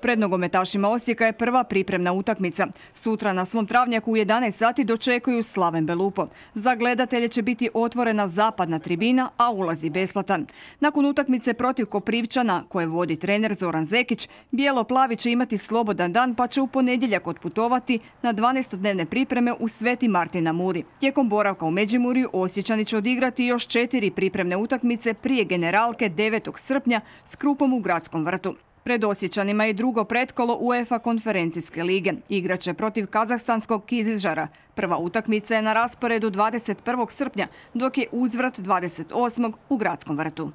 Pred nogometašima Osijeka je prva pripremna utakmica. Sutra na svom travnjaku u 11 sati dočekuju Slaven Belupo. Za gledatelje će biti otvorena zapadna tribina, a ulazi besplatan. Nakon utakmice protiv Koprivčana, koje vodi trener Zoran Zekić, Bijelo-Plavi će imati slobodan dan pa će u ponedjeljak otputovati na 12-dnevne pripreme u Sveti Martina Muri. Tijekom boravka u Međimurju Osjećani će odigrati još četiri pripremne utakmice prije generalke 9. srpnja s krupom u gradskom vrtu. Pred Osjećanima je drugo pretkolo UEFA konferencijske lige. Igraće protiv kazahstanskog Kizižara. Prva utakmica je na rasporedu 21. srpnja, dok je uzvrat 28. u gradskom vrtu.